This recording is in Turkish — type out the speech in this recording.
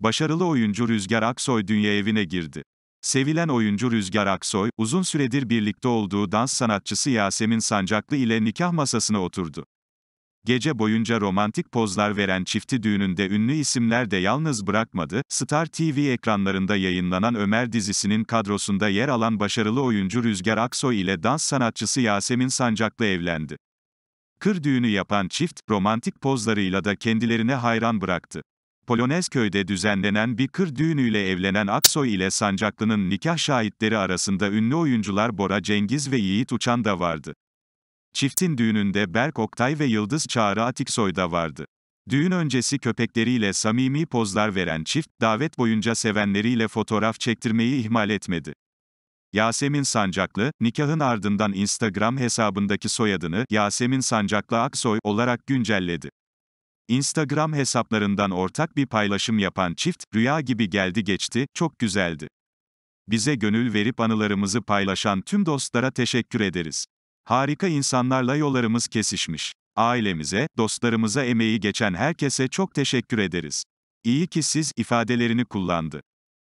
Başarılı oyuncu Rüzgar Aksoy dünya evine girdi. Sevilen oyuncu Rüzgar Aksoy, uzun süredir birlikte olduğu dans sanatçısı Yasemin Sancaklı ile nikah masasına oturdu. Gece boyunca romantik pozlar veren çifti düğününde ünlü isimler de yalnız bırakmadı, Star TV ekranlarında yayınlanan Ömer dizisinin kadrosunda yer alan başarılı oyuncu Rüzgar Aksoy ile dans sanatçısı Yasemin Sancaklı evlendi. Kır düğünü yapan çift, romantik pozlarıyla da kendilerine hayran bıraktı. Polonezköy'de düzenlenen bir kır düğünüyle evlenen Aksoy ile Sancaklı'nın nikah şahitleri arasında ünlü oyuncular Bora Cengiz ve Yiğit Uçan da vardı. Çiftin düğününde Berk Oktay ve Yıldız Çağrı Atiksoy da vardı. Düğün öncesi köpekleriyle samimi pozlar veren çift, davet boyunca sevenleriyle fotoğraf çektirmeyi ihmal etmedi. Yasemin Sancaklı, nikahın ardından Instagram hesabındaki soyadını Yasemin Sancaklı Aksoy olarak güncelledi. Instagram hesaplarından ortak bir paylaşım yapan çift, rüya gibi geldi geçti, çok güzeldi. Bize gönül verip anılarımızı paylaşan tüm dostlara teşekkür ederiz. Harika insanlarla yollarımız kesişmiş. Ailemize, dostlarımıza emeği geçen herkese çok teşekkür ederiz. İyi ki siz ifadelerini kullandı.